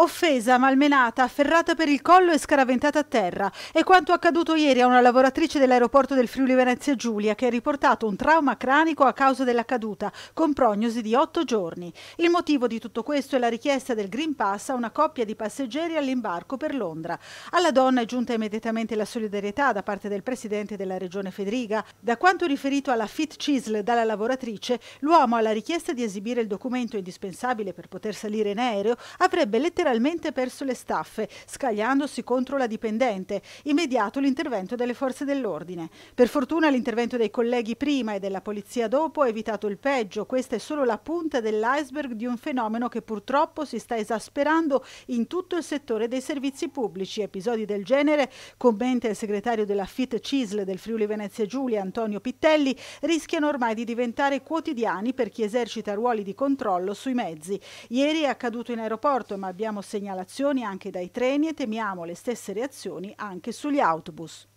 Offesa, malmenata, afferrata per il collo e scaraventata a terra. È quanto accaduto ieri a una lavoratrice dell'aeroporto del Friuli Venezia Giulia che ha riportato un trauma cranico a causa della caduta, con prognosi di otto giorni. Il motivo di tutto questo è la richiesta del Green Pass a una coppia di passeggeri all'imbarco per Londra. Alla donna è giunta immediatamente la solidarietà da parte del presidente della regione Federica. Da quanto riferito alla Fit CISL dalla lavoratrice, l'uomo alla richiesta di esibire il documento indispensabile per poter salire in aereo avrebbe letteralmente letteralmente perso le staffe, scagliandosi contro la dipendente. Immediato l'intervento delle forze dell'ordine. Per fortuna l'intervento dei colleghi prima e della polizia dopo ha evitato il peggio. Questa è solo la punta dell'iceberg di un fenomeno che purtroppo si sta esasperando in tutto il settore dei servizi pubblici. Episodi del genere, commenta il segretario della FIT CISL del Friuli Venezia Giulia, Antonio Pittelli, rischiano ormai di diventare quotidiani per chi esercita ruoli di controllo sui mezzi. Ieri è accaduto in aeroporto, ma abbiamo Abbiamo segnalazioni anche dai treni e temiamo le stesse reazioni anche sugli autobus.